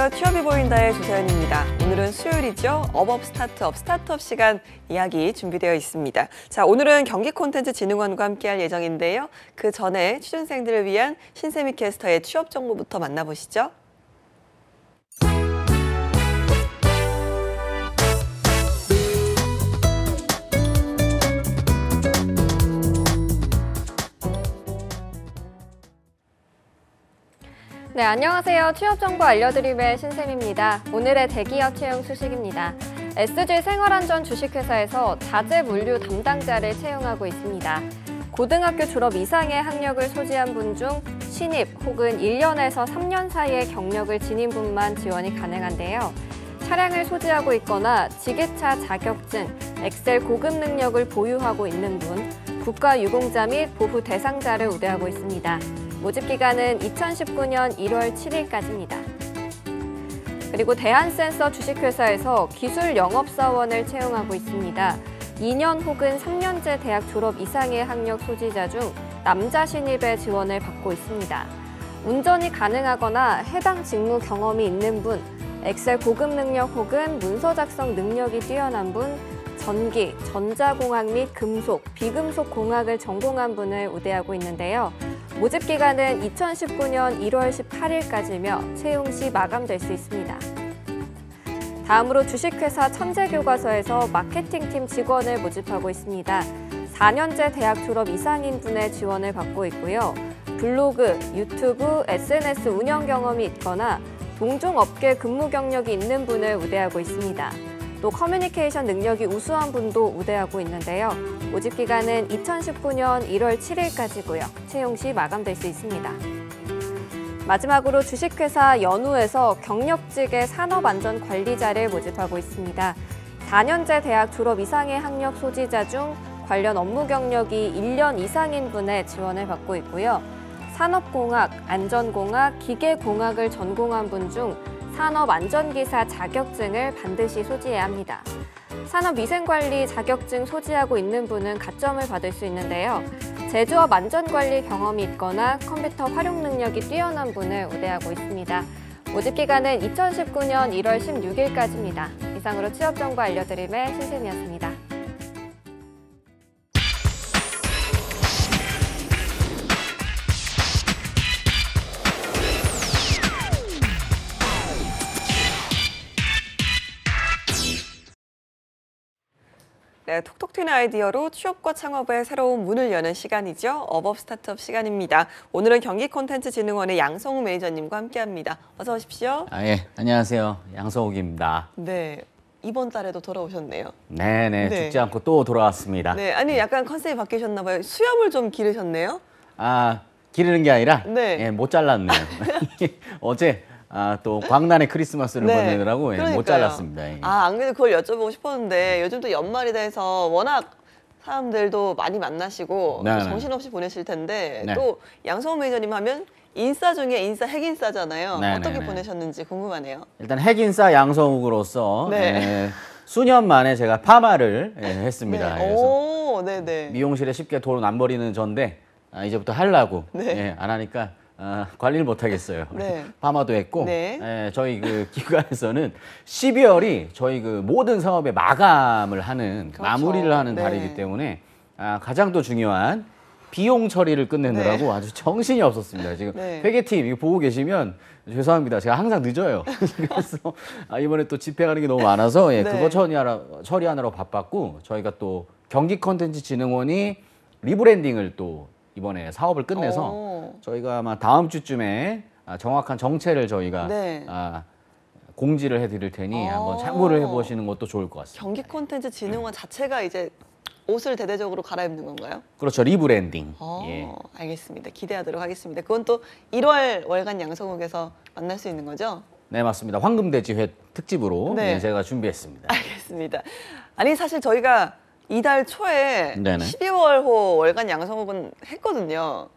안녕하세요. 취업이 보인다의 조세현입니다 오늘은 수요일이죠. 업업 스타트업, 스타트업 시간 이야기 준비되어 있습니다. 자, 오늘은 경기 콘텐츠 진흥원과 함께할 예정인데요. 그 전에 취준생들을 위한 신세미 캐스터의 취업 정보부터 만나보시죠. 네, 안녕하세요. 취업 정보 알려드림의 신쌤입니다 오늘의 대기업 채용 소식입니다. SG 생활안전 주식회사에서 자재 물류 담당자를 채용하고 있습니다. 고등학교 졸업 이상의 학력을 소지한 분 중 신입 혹은 1년에서 3년 사이의 경력을 지닌 분만 지원이 가능한데요. 차량을 소지하고 있거나 지게차 자격증, 엑셀 고급 능력을 보유하고 있는 분, 국가유공자 및 보호 대상자를 우대하고 있습니다. 모집 기간은 2019년 1월 7일까지입니다. 그리고 대한센서 주식회사에서 기술 영업사원을 채용하고 있습니다. 2년 혹은 3년제 대학 졸업 이상의 학력 소지자 중 남자 신입의 지원을 받고 있습니다. 운전이 가능하거나 해당 직무 경험이 있는 분, 엑셀 고급 능력 혹은 문서 작성 능력이 뛰어난 분, 전기, 전자공학 및 금속, 비금속 공학을 전공한 분을 우대하고 있는데요. 모집 기간은 2019년 1월 18일까지며 채용 시 마감될 수 있습니다. 다음으로 주식회사 천재교과서에서 마케팅팀 직원을 모집하고 있습니다. 4년제 대학 졸업 이상인 분의 지원을 받고 있고요. 블로그, 유튜브, SNS 운영 경험이 있거나 동종 업계 근무 경력이 있는 분을 우대하고 있습니다. 또 커뮤니케이션 능력이 우수한 분도 우대하고 있는데요. 모집 기간은 2019년 1월 7일까지고요. 채용 시 마감될 수 있습니다. 마지막으로 주식회사 연우에서 경력직의 산업안전관리자를 모집하고 있습니다. 4년제 대학 졸업 이상의 학력 소지자 중 관련 업무 경력이 1년 이상인 분의 지원을 받고 있고요. 산업공학, 안전공학, 기계공학을 전공한 분중 산업안전기사 자격증을 반드시 소지해야 합니다. 산업위생관리 자격증 소지하고 있는 분은 가점을 받을 수 있는데요. 제조업 안전관리 경험이 있거나 컴퓨터 활용 능력이 뛰어난 분을 우대하고 있습니다. 모집 기간은 2019년 1월 16일까지입니다. 이상으로 취업정보 알려드림의 신샘이었습니다. 네, 톡톡 튀는 아이디어로 취업과 창업의 새로운 문을 여는 시간이죠. 업업 스타트업 시간입니다. 오늘은 경기콘텐츠진흥원의 양성우 매니저님과 함께합니다. 어서 오십시오. 아, 예. 안녕하세요. 양성욱입니다. 네. 이번 달에도 돌아오셨네요. 네네. 네, 네. 죽지 않고 또 돌아왔습니다. 네, 아니 약간 컨셉이 바뀌셨나 봐요. 수염을 좀 기르셨네요. 아, 기르는 게 아니라 네. 예, 못 잘랐네요. 어제 아, 또 광란의 크리스마스를 네. 보내느라고 예, 못 잘랐습니다. 예. 아, 안 그래도 그걸 여쭤보고 싶었는데 요즘 또 연말이라 서 워낙 사람들도 많이 만나시고 네, 또 네. 정신없이 보내실 텐데 네. 또 양성호 매니저님 하면 인싸 중에 인싸 핵인싸잖아요. 네, 네, 어떻게 네. 보내셨는지 궁금하네요. 일단 핵인싸 양성욱으로서 예, 수년 만에 제가 파마를 예, 했습니다. 그래서 오, 미용실에 쉽게 돈 안 버리는 전데 아, 이제부터 하려고 예, 안 하니까 아, 관리를 못하겠어요. 네. 파마도 했고 네. 에, 예, 저희 그 기관에서는 12월이 저희 그 모든 사업의 마감을 하는 그렇죠. 마무리를 하는 네. 달이기 때문에 아, 가장 또 중요한 비용 처리를 끝내느라고 네. 아주 정신이 없었습니다. 지금 네. 회계팀 이거 보고 계시면 죄송합니다. 제가 항상 늦어요. 그래서 아, 이번에 또 집행하는 게 너무 많아서 예, 네. 그거 처리하라, 처리하느라 바빴고 저희가 또 경기콘텐츠진흥원이 리브랜딩을 또 이번에 사업을 끝내서 오. 어. 저희가 아마 다음 주쯤에 아, 정확한 정체를 저희가 네. 아, 공지를 해드릴 테니 오. 어. 한번 참고를 해보시는 것도 좋을 것 같습니다. 경기 네. 콘텐츠 진흥원 음. 자체가 이제 옷을 대대적으로 갈아입는 건가요? 그렇죠. 리브랜딩. 오, 어, 예. 알겠습니다. 기대하도록 하겠습니다. 그건 또 1월 월간 양성욱에서 만날 수 있는 거죠? 네, 맞습니다. 황금돼지회 특집으로 네. 네. 제가 준비했습니다. 알겠습니다. 아니 사실 저희가 이달 초에 네네. 12월호 월간 양성업은 했거든요.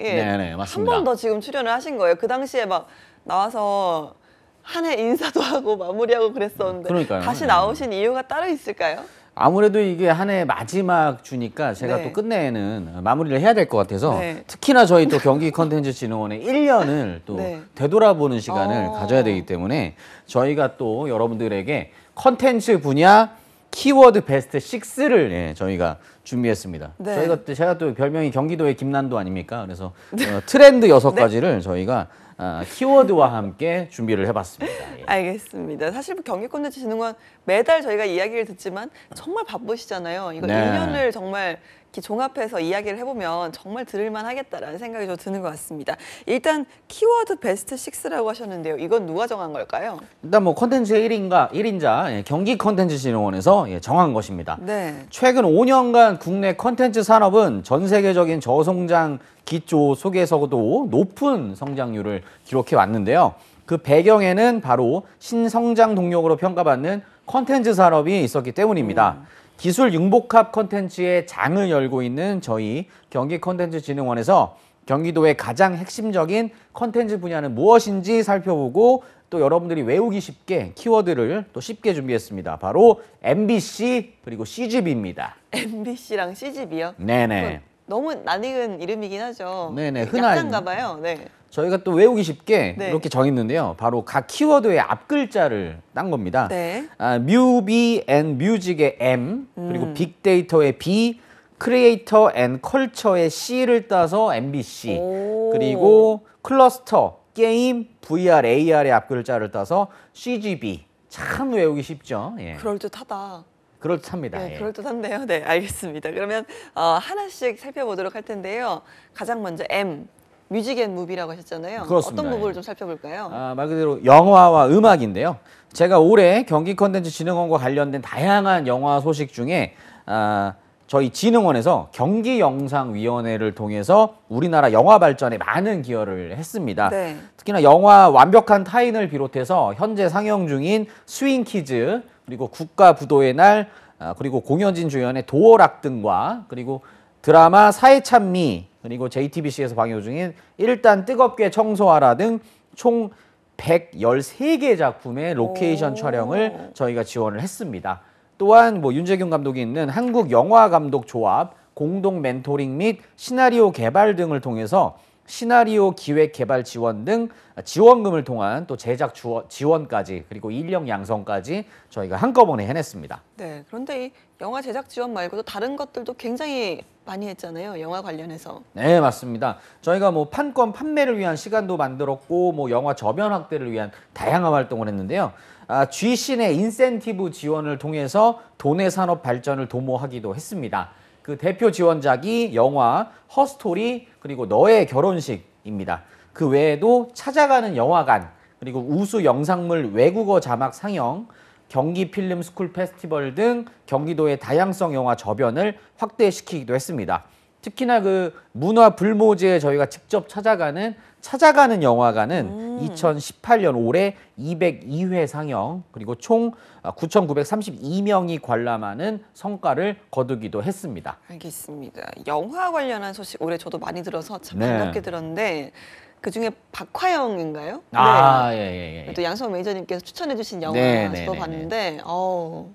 예, 네네, 맞습니다. 한 번 더 지금 출연을 하신 거예요. 그 당시에 막 나와서 한해 인사도 하고 마무리하고 그랬었는데 그러니까요. 다시 음. 나오신 이유가 따로 있을까요? 아무래도 이게 한해 마지막 주니까 제가 네. 또 끝내는 마무리를 해야 될 것 같아서 네. 특히나 저희 또 경기 컨텐츠 진흥원의 1년을 또 네. 되돌아보는 시간을 어... 가져야 되기 때문에 저희가 또 여러분들에게 컨텐츠 분야 키워드 베스트 6를 예, 저희가 준비했습니다. 네. 저희가 또 제가 또 별명이 경기도의 김난도 아닙니까? 그래서 네. 어, 트렌드 네. 여섯 가지를 저희가 어, 키워드와 함께 준비를 해봤습니다. 예. 알겠습니다. 사실 뭐 경기 콘텐지 진흥원 매달 저희가 이야기를 듣지만 정말 바쁘시잖아요. 이거 네. 1년을 정말 이렇게 종합해서 이야기를 해보면 정말 들을만 하겠다라는 생각이 좀 드는 것 같습니다. 일단 키워드 베스트 6라고 하셨는데요. 이건 누가 정한 걸까요? 일단 뭐 컨텐츠의 1인가, 1인자 예, 경기 컨텐츠 진흥원에서 예, 정한 것입니다. 네. 최근 5년간 국내 컨텐츠 산업은 전 세계적인 저성장 기조 속에서도 높은 성장률을 기록해 왔는데요. 그 배경에는 바로 신성장 동력으로 평가받는 컨텐츠 산업이 있었기 때문입니다. 음. 기술 융복합 콘텐츠의 장을 열고 있는 저희 경기 콘텐츠 진흥원에서 경기도의 가장 핵심적인 콘텐츠 분야는 무엇인지 살펴보고 또 여러분들이 외우기 쉽게 키워드를 또 쉽게 준비했습니다. 바로 MBC 그리고 CGV입니다. MBC랑 CGV요? 네네. 그 너무 낯익은 이름이긴 하죠. 네네. 흔한. 가 봐요. 네. 저희가 또 외우기 쉽게 네. 이렇게 정했는데요. 바로 각 키워드의 앞 글자를 딴 겁니다. 네. 아, 뮤비 앤 뮤직의 M 그리고 음. 빅데이터의 B 크리에이터 앤 컬처의 C를 따서 MBC 오. 그리고 클러스터 게임 VR AR의 앞 글자를 따서 CGB 참 외우기 쉽죠. 예. 그럴 듯하다. 그럴 듯합니다. 네, 예. 그럴 듯한데요. 네, 알겠습니다. 그러면 어, 하나씩 살펴보도록 할 텐데요. 가장 먼저 M 뮤직 앤 무비라고 하셨잖아요. 그렇습니다. 어떤 부분을 좀 살펴볼까요? 아, 말 그대로 영화와 음악인데요. 제가 올해 경기 컨텐츠 진흥원과 관련된 다양한 영화 소식 중에 아, 저희 진흥원에서 경기영상위원회를 통해서 우리나라 영화 발전에 많은 기여를 했습니다. 네. 특히나 영화 완벽한 타인을 비롯해서 현재 상영 중인 스윙키즈 그리고 국가부도의 날 아, 그리고 공현진 주연의 도어락 등과 그리고 드라마 사회참미 그리고 JTBC에서 방영 중인 일단 뜨겁게 청소하라 등 총 113개 작품의 로케이션 촬영을 저희가 지원을 했습니다. 또한 뭐 윤재균 감독이 있는 한국 영화 감독 조합 공동 멘토링 및 시나리오 개발 등을 통해서 시나리오 기획 개발 지원 등 지원금을 통한 또 제작 지원까지 그리고 인력 양성까지 저희가 한꺼번에 해냈습니다. 네, 그런데 이 영화 제작 지원 말고도 다른 것들도 굉장히 많이 했잖아요. 영화 관련해서. 네, 맞습니다. 저희가 뭐 판권 판매를 위한 시간도 만들었고 뭐 영화 저변 확대를 위한 다양한 활동을 했는데요. 아, G신의 인센티브 지원을 통해서 도내 산업 발전을 도모하기도 했습니다. 그 대표 지원작이 영화 허스토리 그리고 너의 결혼식입니다. 그 외에도 찾아가는 영화관 그리고 우수 영상물 외국어 자막 상영 경기 필름 스쿨 페스티벌 등 경기도의 다양성 영화 저변을 확대시키기도 했습니다. 특히나 그 문화 불모지에 저희가 직접 찾아가는 찾아가는 영화관은 음. 2018년 올해 202회 상영 그리고 총 9,932명이 관람하는 성과를 거두기도 했습니다. 알겠습니다. 영화 관련한 소식 올해 저도 많이 들어서 참 네. 반갑게 들었는데 그 중에 박화영인가요? 아, 네. 예, 예, 예. 예. 또 양성 매니저님께서 추천해주신 영화 네, 네 저도 네, 네. 봤는데, 어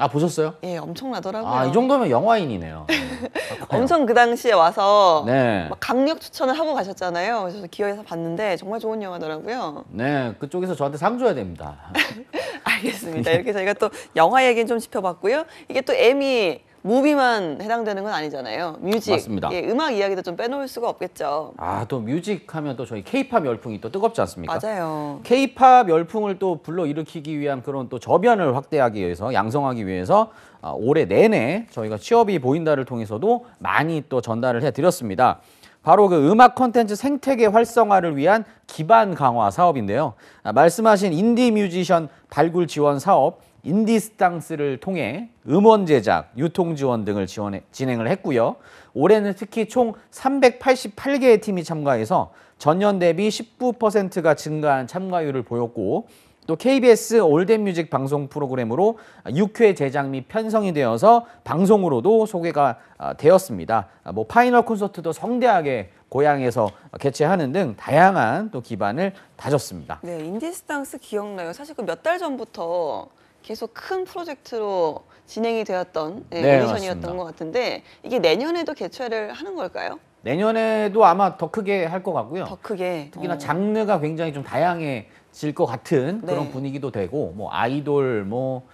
아 보셨어요? 예, 엄청나더라고요. 아이 정도면 영화인이네요. 아, 엄청 그 당시에 와서 네. 막 강력 추천을 하고 가셨잖아요. 그래서 기어에서 봤는데 정말 좋은 영화더라고요. 네, 그쪽에서 저한테 상 줘야 됩니다. 알겠습니다. 예. 이렇게 저희가 또 영화 얘기는 좀 짚어봤고요. 이게 또 M이 무비만 해당되는 건 아니잖아요. 뮤직. 맞습니다. 예, 음악 이야기도 좀 빼놓을 수가 없겠죠. 아, 또 뮤직 하면 또 저희 케이팝 열풍이 또 뜨겁지 않습니까? 맞아요. 케이팝 열풍을 또 불러일으키기 위한 그런 또 저변을 확대하기 위해서 양성하기 위해서 아, 올해 내내 저희가 취업이 보인다를 통해서도 많이 또 전달을 해 드렸습니다. 바로 그 음악 콘텐츠 생태계 활성화를 위한 기반 강화 사업인데요. 아, 말씀하신 인디 뮤지션 발굴 지원 사업 인디스탕스를 통해 음원 제작, 유통 지원 등을 지원해, 진행을 했고요. 올해는 특히 총 388개의 팀이 참가해서 전년 대비 19%가 증가한 참가율을 보였고 또 KBS 올댓뮤직 방송 프로그램으로 6회 제작 및 편성이 되어서 방송으로도 소개가 아, 되었습니다. 아, 뭐 파이널 콘서트도 성대하게 고향에서 개최하는 등 다양한 또 기반을 다졌습니다. 네, 인디스탕스 기억나요. 사실 그 몇 달 전부터 계속 큰 프로젝트로 진행이 되었던 예, 네, 오디션이었던 맞것 같은데 이게 내년에도 개최를 하는 걸까요? 내년에도 아마 더 크게 할 것 같고요. 더 크게. 특히나 어. 장르가 굉장히 좀 다양해질 것 같은 그런 네. 분위기도 되고 뭐 아이돌 뭐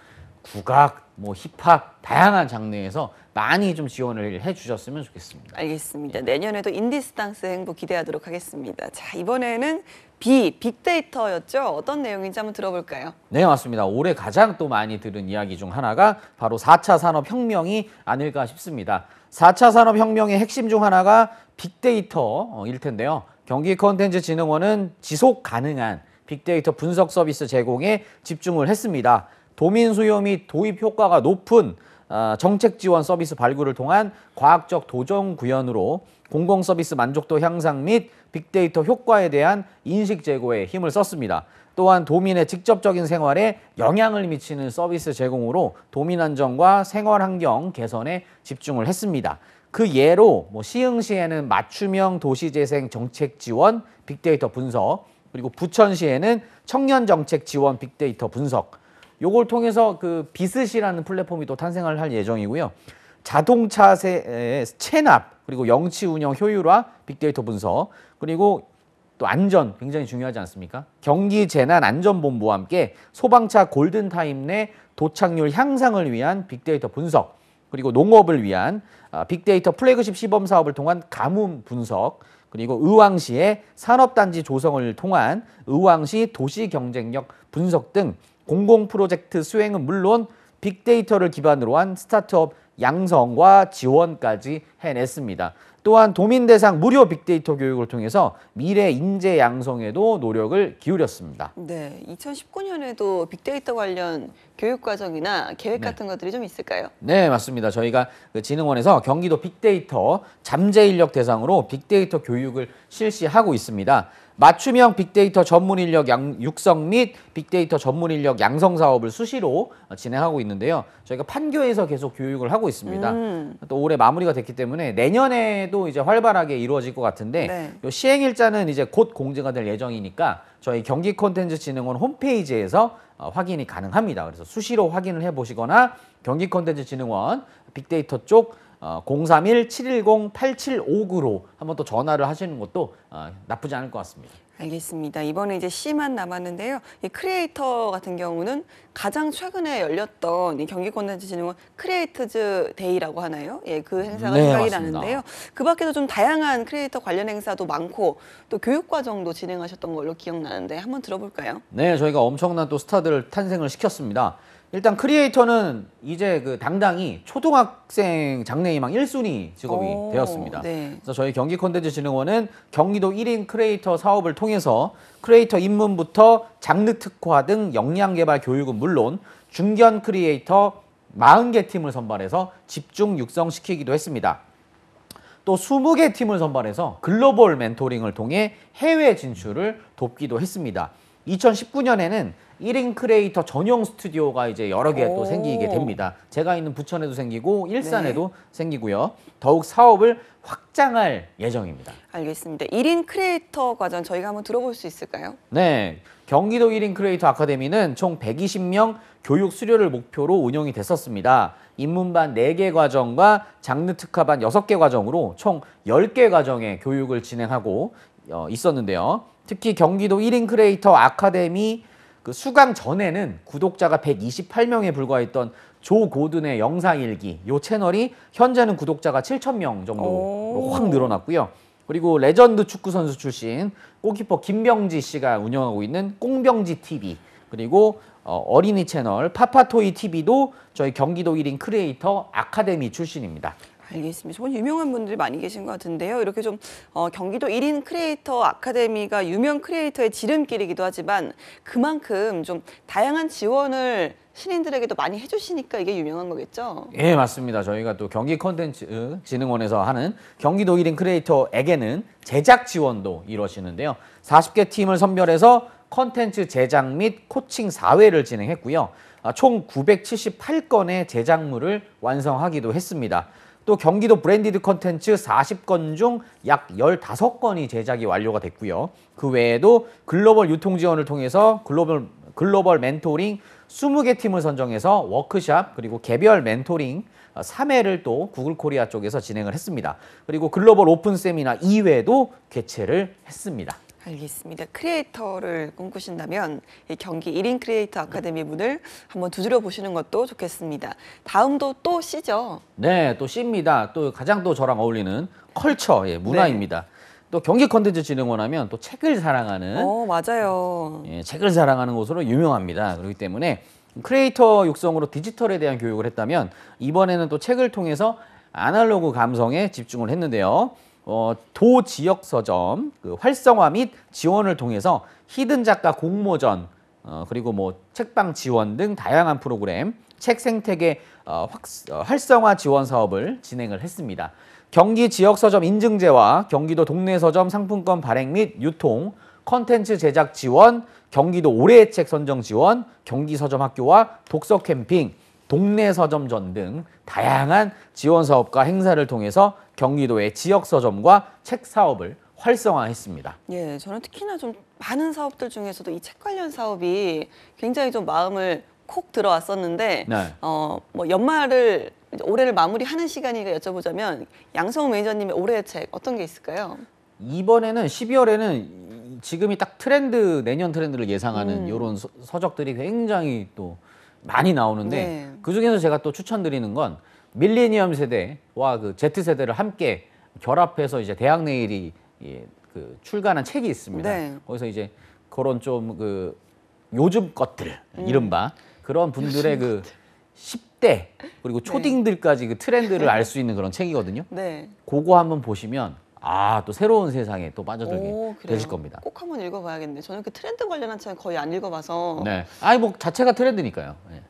국악, 뭐 힙합 다양한 장르에서 많이 좀 지원을 해주셨으면 좋겠습니다. 알겠습니다. 내년에도 인디스탕스 행보 기대하도록 하겠습니다. 자 이번에는 B 빅데이터였죠. 어떤 내용인지 한번 들어볼까요? 네 맞습니다. 올해 가장 또 많이 들은 이야기 중 하나가 바로 4차 산업혁명이 아닐까 싶습니다. 4차 산업혁명의 핵심 중 하나가 빅데이터일 어, 텐데요. 경기 콘텐츠 진흥원은 지속 가능한 빅데이터 분석 서비스 제공에 집중을 했습니다. 도민 수요 및 도입 효과가 높은 아, 정책 지원 서비스 발굴을 통한 과학적 도정 구현으로 공공 서비스 만족도 향상 및 빅데이터 효과에 대한 인식 제고에 힘을 썼습니다. 또한 도민의 직접적인 생활에 영향을 미치는 서비스 제공으로 도민 안정과 생활 환경 개선에 집중을 했습니다. 그 예로 뭐 시흥시에는 맞춤형 도시재생 정책 지원 빅데이터 분석 그리고 부천시에는 청년 정책 지원 빅데이터 분석 요걸 통해서 그 비스시라는 플랫폼이 또 탄생을 할 예정이고요. 자동차세 체납 그리고 영치 운영 효율화 빅데이터 분석 그리고 또 안전 굉장히 중요하지 않습니까? 경기 재난 안전본부와 함께 소방차 골든타임 내 도착률 향상을 위한 빅데이터 분석 그리고 농업을 위한 아, 빅데이터 플래그십 시범 사업을 통한 가뭄 분석 그리고 의왕시의 산업단지 조성을 통한 의왕시 도시경쟁력 분석 등 공공 프로젝트 수행은 물론 빅데이터를 기반으로 한 스타트업 양성과 지원까지 해냈습니다. 또한 도민 대상 무료 빅데이터 교육을 통해서 미래 인재 양성에도 노력을 기울였습니다. 네, 2019년에도 빅데이터 관련 교육 과정이나 계획 네. 같은 것들이 좀 있을까요? 네, 맞습니다. 저희가 그 진흥원에서 경기도 빅데이터 잠재 인력 대상으로 빅데이터 교육을 실시하고 있습니다. 맞춤형 빅데이터 전문 인력 양, 육성 및 빅데이터 전문 인력 양성 사업을 수시로 진행하고 있는데요. 저희가 판교에서 계속 교육을 하고 있습니다. 음. 또 올해 마무리가 됐기 때문에 내년에도 이제 활발하게 이루어질 것 같은데 네. 시행 일자는 이제 곧 공지가 될 예정이니까 저희 경기 콘텐츠 진흥원 홈페이지에서 어, 확인이 가능합니다. 그래서 수시로 확인을 해보시거나 경기 콘텐츠 진흥원 빅데이터 쪽 어, 031-710-8759로 한번 또 전화를 하시는 것도 어, 나쁘지 않을 것 같습니다. 알겠습니다. 이번에 이제 C만 남았는데요. 이 크리에이터 같은 경우는 가장 최근에 열렸던 이 경기권단지진흥원 크리에이터즈 데이라고 하나요? 예, 그 행사가 네, 생각이 맞습니다. 나는데요. 그 밖에도 좀 다양한 크리에이터 관련 행사도 많고 또 교육 과정도 진행하셨던 걸로 기억나는데 한번 들어볼까요? 네, 저희가 엄청난 또 스타들을 탄생을 시켰습니다. 일단 크리에이터는 이제 그 당당히 초등학생 장래희망 1순위 직업이 오, 되었습니다. 네. 그래서 저희 경기콘텐츠진흥원은 경기도 1인 크리에이터 사업을 통해서 크리에이터 입문부터 장르 특화 등 역량 개발 교육은 물론 중견 크리에이터 40개 팀을 선발해서 집중 육성시키기도 했습니다. 또 20개 팀을 선발해서 글로벌 멘토링을 통해 해외 진출을 돕기도 했습니다. 2019년에는 1인 크리에이터 전용 스튜디오가 이제 여러 개 또 생기게 됩니다. 제가 있는 부천에도 생기고 일산에도 네. 생기고요. 더욱 사업을 확장할 예정입니다. 알겠습니다. 1인 크리에이터 과정 저희가 한번 들어볼 수 있을까요? 네. 경기도 1인 크리에이터 아카데미는 총 120명 교육 수료를 목표로 운영이 됐었습니다. 입문반 4개 과정과 장르 특화반 6개 과정으로 총 10개 과정의 교육을 진행하고 어, 있었는데요. 특히 경기도 1인 크리에이터 아카데미 그 수강 전에는 구독자가 128명에 불과했던 조 고든의 영상일기 요 채널이 현재는 구독자가 7천 명 정도로 확 늘어났고요. 그리고 레전드 축구 선수 출신 골키퍼 김병지 씨가 운영하고 있는 꽁병지 TV 그리고 어, 어린이 채널 파파토이 TV도 저희 경기도 1인 크리에이터 아카데미 출신입니다. 알겠습니다. 정말 유명한 분들이 많이 계신 것 같은데요. 이렇게 좀 어, 경기도 1인 크리에이터 아카데미가 유명 크리에이터의 지름길이기도 하지만 그만큼 좀 다양한 지원을 신인들에게도 많이 해주시니까 이게 유명한 거겠죠? 예, 맞습니다. 저희가 또 경기 콘텐츠 진흥원에서 하는 경기도 1인 크리에이터에게는 제작 지원도 이루어지는데요. 40개 팀을 선별해서 컨텐츠 제작 및 코칭 사회를 진행했고요. 아, 총 978건의 제작물을 완성하기도 했습니다. 또 경기도 브랜디드 컨텐츠 40건 중 약 15건이 제작이 완료가 됐고요. 그 외에도 글로벌 유통 지원을 통해서 글로벌 글로벌 멘토링 20개 팀을 선정해서 워크샵 그리고 개별 멘토링 3회를 어, 또 구글 코리아 쪽에서 진행을 했습니다. 그리고 글로벌 오픈 세미나 2회도 개최를 했습니다. 알겠습니다. 크리에이터를 꿈꾸신다면 이 경기 1인 크리에이터 아카데미 문을 한번 두드려 보시는 것도 좋겠습니다. 다음도 또 C죠? 네, 또 C입니다. 또 가장 또 저랑 어울리는 컬처, 예, 문화입니다. 네. 또 경기 컨텐츠 진행원 하면 또 책을 사랑하는 어, 맞아요. 예, 책을 사랑하는 곳으로 유명합니다. 그렇기 때문에 크리에이터 육성으로 디지털에 대한 교육을 했다면 이번에는 또 책을 통해서 아날로그 감성에 집중을 했는데요. 어, 도 지역 서점 그 활성화 및 지원을 통해서 히든 작가 공모전 어, 그리고 뭐 책방 지원 등 다양한 프로그램 책 생태계 어, 확, 어, 활성화 지원 사업을 진행을 했습니다. 경기 지역 서점 인증제와 경기도 동네 서점 상품권 발행 및 유통 컨텐츠 제작 지원, 경기도 올해의 책 선정 지원, 경기 서점 학교와 독서 캠핑, 동네 서점전 등 다양한 지원 사업과 행사를 통해서 경기도의 지역 서점과 책 사업을 활성화했습니다. 예, 저는 특히나 좀 많은 사업들 중에서도 이 책 관련 사업이 굉장히 좀 마음을 콕 들어왔었는데 네. 어뭐 연말을 올해를 마무리하는 시간이니까 여쭤보자면 양성호 매니저님의 올해의 책 어떤 게 있을까요? 이번에는 12월에는 지금이 딱 트렌드 내년 트렌드를 예상하는 음. 이런 서적들이 굉장히 또 많이 나오는데 네. 그 중에서 제가 또 추천드리는 건 밀레니엄 세대와 그 Z 세대를 함께 결합해서 이제 대학 내일이 예, 그 출간한 책이 있습니다. 네. 거기서 이제 그런 좀 그 요즘 것들 음. 이른바 그런 분들의 그 10대 그리고 네. 초딩들까지 그 트렌드를 알 수 있는 그런 책이거든요. 네. 그거 한번 보시면 아, 또 새로운 세상에 또 빠져들게 오, 되실 겁니다. 꼭 한번 읽어봐야겠네. 저는 그 트렌드 관련한 책은 거의 안 읽어봐서. 네. 아니, 뭐 자체가 트렌드니까요. 네.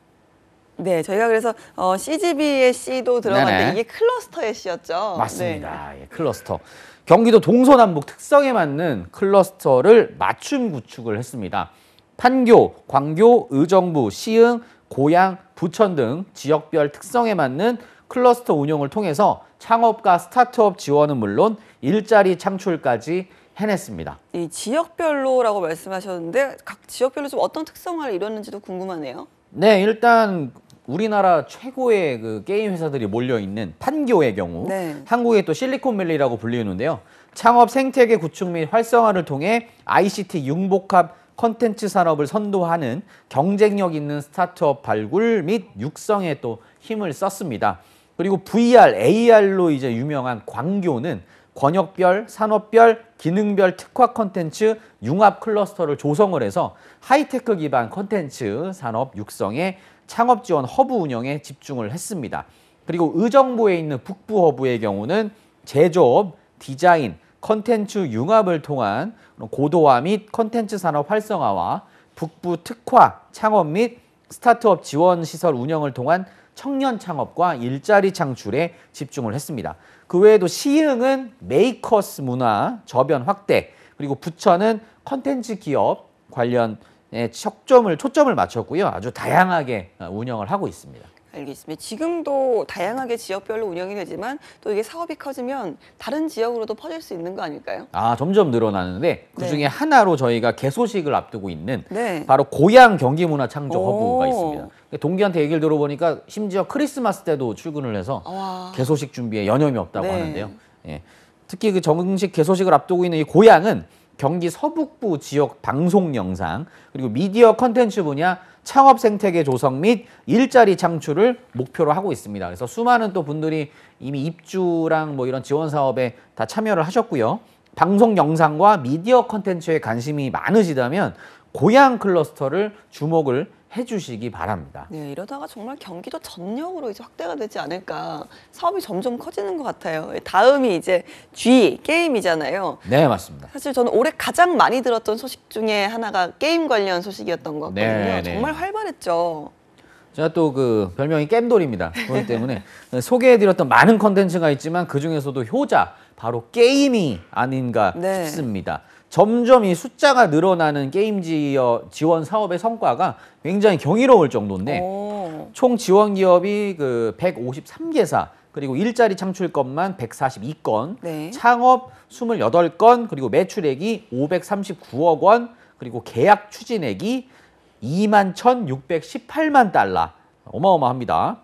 네, 저희가 그래서 어, CGV의 C도 들어갔는데 네네. 이게 클러스터의 C였죠. 맞습니다. 네. 예, 클러스터. 경기도 동서남북 특성에 맞는 클러스터를 맞춤 구축을 했습니다. 판교, 광교, 의정부, 시흥, 고양, 부천 등 지역별 특성에 맞는 클러스터 운영을 통해서 창업과 스타트업 지원은 물론 일자리 창출까지 해냈습니다. 이 지역별로라고 말씀하셨는데 각 지역별로 좀 어떤 특성을 이뤘는지도 궁금하네요. 네, 일단 우리나라 최고의 그 게임 회사들이 몰려 있는 판교의 경우 네. 한국의 또 실리콘밸리라고 불리우는데요. 창업 생태계 구축 및 활성화를 통해 ICT 융복합 컨텐츠 산업을 선도하는 경쟁력 있는 스타트업 발굴 및 육성에 또 힘을 썼습니다. 그리고 VR, AR로 이제 유명한 광교는 권역별, 산업별, 기능별 특화 콘텐츠 융합 클러스터를 조성을 해서 하이테크 기반 콘텐츠 산업 육성에 창업 지원 허브 운영에 집중을 했습니다. 그리고 의정부에 있는 북부 허브의 경우는 제조업, 디자인, 컨텐츠 융합을 통한 고도화 및 컨텐츠 산업 활성화와 북부 특화 창업 및 스타트업 지원 시설 운영을 통한 청년 창업과 일자리 창출에 집중을 했습니다. 그 외에도 시흥은 메이커스 문화 저변 확대 그리고 부천은 컨텐츠 기업 관련 에 초점을 초점을 맞췄고요. 아주 다양하게 어, 운영을 하고 있습니다. 알겠습니다. 지금도 다양하게 지역별로 운영이 되지만 또 이게 사업이 커지면 다른 지역으로도 퍼질 수 있는 거 아닐까요? 아 점점 늘어나는데 그 중에 네. 하나로 저희가 개소식을 앞두고 있는 네. 바로 고향 경기문화창조 허브가 있습니다. 동기한테 얘기를 들어보니까 심지어 크리스마스 때도 출근을 해서 와. 아. 개소식 준비에 여념이 없다고 네. 하는데요. 예. 특히 그 정식 개소식을 앞두고 있는 이 고향은 경기 서북부 지역 방송 영상 그리고 미디어 컨텐츠 분야 창업 생태계 조성 및 일자리 창출을 목표로 하고 있습니다. 그래서 수많은 또 분들이 이미 입주랑 뭐 이런 지원 사업에 다 참여를 하셨고요. 방송 영상과 미디어 컨텐츠에 관심이 많으시다면 고향 클러스터를 주목을 해주시기 바랍니다. 네, 이러다가 정말 경기도 전역으로 이제 확대가 되지 않을까. 사업이 점점 커지는 것 같아요. 다음이 이제 G 게임이잖아요. 네, 맞습니다. 사실 저는 올해 가장 많이 들었던 소식 중에 하나가 게임 관련 소식이었던 것 같거든요. 네, 네. 정말 활발했죠. 제가 또 그 별명이 겜돌입니다. 그렇기 때문에 소개해드렸던 많은 컨텐츠가 있지만 그 중에서도 효자 바로 게임이 아닌가 네. 싶습니다. 점점 이 숫자가 늘어나는 게임지 지원 사업의 성과가 굉장히 경이로울 정도인데 오. 총 지원 기업이 그 153개사 그리고 일자리 창출 건만 142건, 네. 창업 28건, 그리고 매출액이 539억 원, 그리고 계약 추진액이 2만 1,618만 달러. 어마어마합니다.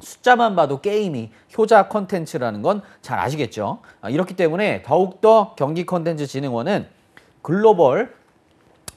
숫자만 봐도 게임이 효자 컨텐츠라는 건 잘 아시겠죠. 아, 이렇기 때문에 더욱더 경기 컨텐츠 진흥원은 글로벌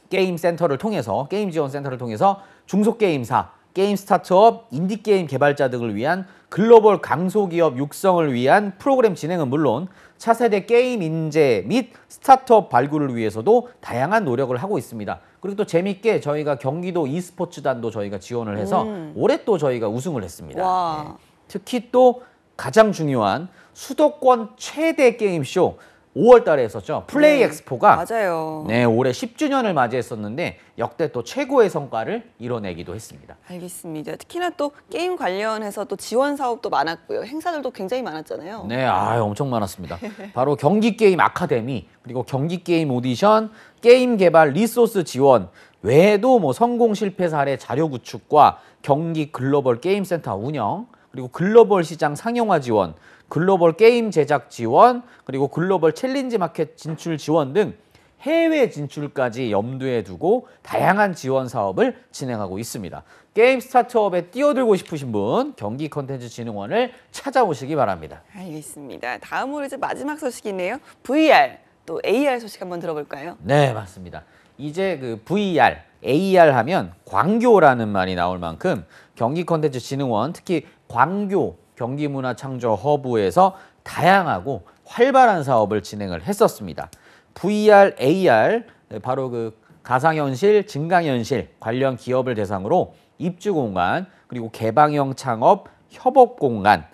게임 센터를 통해서 게임 지원 센터를 통해서 중소 게임사, 게임 스타트업, 인디 게임 개발자 등을 위한 글로벌 강소기업 육성을 위한 프로그램 진행은 물론 차세대 게임 인재 및 스타트업 발굴을 위해서도 다양한 노력을 하고 있습니다. 그리고 또 재밌게 저희가 경기도 e스포츠단도 저희가 지원을 해서 음. 올해 또 저희가 우승을 했습니다. 네. 특히 또 가장 중요한 수도권 최대 게임쇼 5월 달에 했었죠. 플레이 네. 엑스포가 맞아요. 네, 올해 10주년을 맞이했었는데 역대 또 최고의 성과를 이뤄내기도 했습니다. 알겠습니다. 특히나 또 게임 관련해서 또 지원 사업도 많았고요. 행사들도 굉장히 많았잖아요. 네, 아, 엄청 많았습니다. 바로 경기 게임 아카데미, 그리고 경기 게임 오디션, 게임 개발 리소스 지원 외에도 뭐 성공 실패 사례 자료 구축과 경기 글로벌 게임 센터 운영, 그리고 글로벌 시장 상용화 지원 글로벌 게임 제작 지원, 그리고 글로벌 챌린지 마켓 진출 지원 등 해외 진출까지 염두에 두고 다양한 지원 사업을 진행하고 있습니다. 게임 스타트업에 뛰어들고 싶으신 분 경기 컨텐츠 진흥원을 찾아오시기 바랍니다. 알겠습니다. 다음으로 이제 마지막 소식이네요. VR 또 AR 소식 한번 들어볼까요? 네, 맞습니다. 이제 그 VR, AR 하면 광교라는 말이 나올 만큼 경기 컨텐츠 진흥원 특히 광교 경기문화창조 허브에서 다양하고 활발한 사업을 진행을 했었습니다. VR, AR 바로 그 가상현실, 증강현실 관련 기업을 대상으로 입주공간, 그리고 개방형 창업, 협업공간,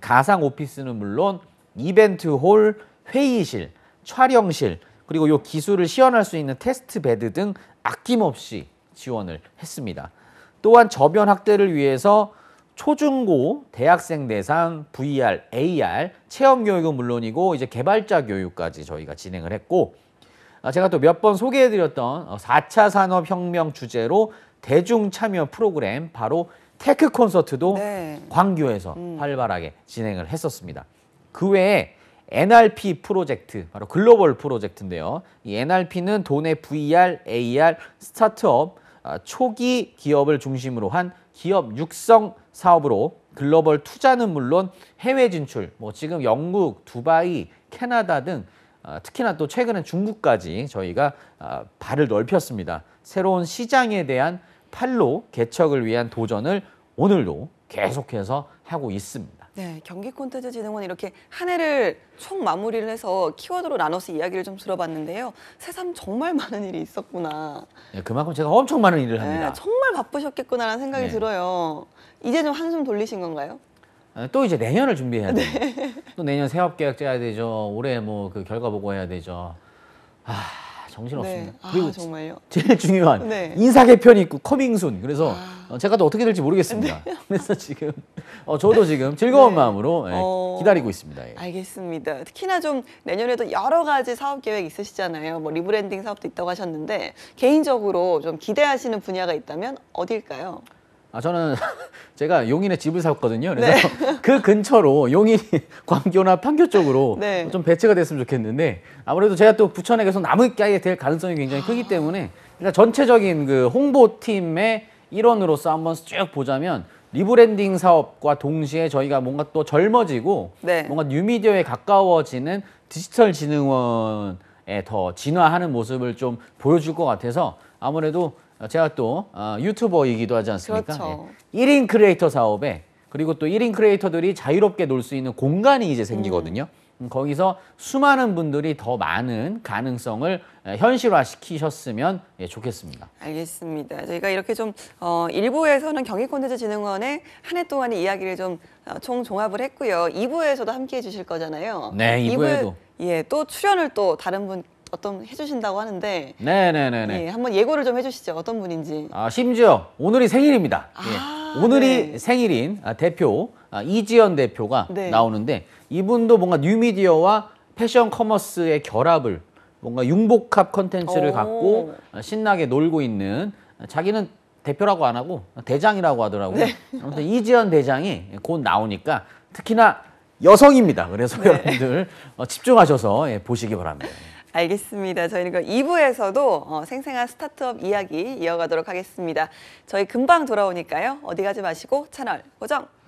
가상 오피스는 물론 이벤트 홀, 회의실, 촬영실, 그리고 요 기술을 시연할 수 있는 테스트 베드 등 아낌없이 지원을 했습니다. 또한 저변 확대를 위해서 초중고 대학생 대상 VR, AR 체험 교육은 물론이고 이제 개발자 교육까지 저희가 진행을 했고 아, 제가 또 몇 번 소개해드렸던 4차 어, 산업혁명 주제로 대중참여 프로그램 바로 테크 콘서트도 네. 광교에서 음. 활발하게 진행을 했었습니다. 그 외에 NRP 프로젝트, 바로 글로벌 프로젝트인데요. 이 NRP는 도내 VR, AR, 스타트업, 아, 초기 기업을 중심으로 한 기업 육성 사업으로 글로벌 투자는 물론 해외 진출, 뭐 지금 영국, 두바이, 캐나다 등 어, 특히나 또 최근엔 중국까지 저희가 어, 발을 넓혔습니다. 새로운 시장에 대한 팔로 개척을 위한 도전을 오늘도 계속해서 하고 있습니다. 네, 경기 콘텐츠 진흥원 이렇게 한 해를 총 마무리를 해서 키워드로 나눠서 이야기를 좀 들어봤는데요. 새삼 정말 많은 일이 있었구나. 네, 그만큼 제가 엄청 많은 일을 네, 합니다. 네, 정말 바쁘셨겠구나라는 생각이 네. 들어요. 이제 좀 한숨 돌리신 건가요? 아, 또 이제 내년을 준비해야 돼. 네. 또 내년 세업 계획 짜야 되죠. 올해 뭐 그 결과 보고 해야 되죠. 아 정신 없습니다. 네. 아, 그리고 정말요? 제일 중요한 네. 인사 개편이 있고 커밍순. 그래서 아... 어, 제가 또 어떻게 될지 모르겠습니다. 네. 그래서 지금 어, 저도 지금 즐거운 네. 마음으로 예, 어... 기다리고 있습니다. 예. 알겠습니다. 특히나 좀 내년에도 여러 가지 사업 계획 있으시잖아요. 뭐 리브랜딩 사업도 있다고 하셨는데 개인적으로 좀 기대하시는 분야가 있다면 어디까요 아 저는 제가 용인에 집을 샀거든요. 네. 그래서 네. 그 근처로 용인 광교나 판교 쪽으로 네. 좀 배치가 됐으면 좋겠는데 아무래도 제가 또 부천에 계속 남게 을될 가능성이 굉장히 크기 때문에 일단 전체적인 그 홍보팀의 일원으로서 한번 쭉 보자면 리브랜딩 사업과 동시에 저희가 뭔가 또 젊어지고 네. 뭔가 뉴미디어에 가까워지는 디지털 진흥원에 더 진화하는 모습을 좀 보여줄 것 같아서 아무래도 어, 제가 또 어, 유튜버이기도 하지 않습니까? 그렇죠. 예. 1인 크리에이터 사업에 그리고 또 1인 크리에이터들이 자유롭게 놀 수 있는 공간이 이제 생기거든요. 음. 음. 거기서 수많은 분들이 더 많은 가능성을 현실화시키셨으면 예, 좋겠습니다. 알겠습니다. 저희가 이렇게 좀 어, 1부에서는 경기콘텐츠진흥원의 한해 동안의 이야기를 좀 어, 총종합을 했고요. 2부에서도 함께해 주실 거잖아요. 네, 2부에도. 2부 예, 또 출연을 또 다른 분 어떤 해주신다고 하는데 네네네네 예, 한번 예고를 좀 해주시죠 어떤 분인지 아 심지어 오늘이 생일입니다 아, 예. 네. 오늘이 네. 생일인 아, 대표 아, 이지연 대표가 네. 나오는데 이분도 뭔가 뉴미디어와 패션 커머스의 결합을 뭔가 융복합 컨텐츠를 갖고 아, 신나게 놀고 있는 자기는 대표라고 안 하고 대장이라고 하더라고요. 네. 아무튼 이지연 대장이 곧 나오니까 특히나 여성입니다. 그래서 네. 여러분들 어, 집중하셔서 예, 보시기 바랍니다. 알겠습니다. 저희는 그 2부에서도 어, 생생한 스타트업 이야기 이어가도록 하겠습니다. 저희 금방 돌아오니까요. 어디 가지 마시고 채널 고정!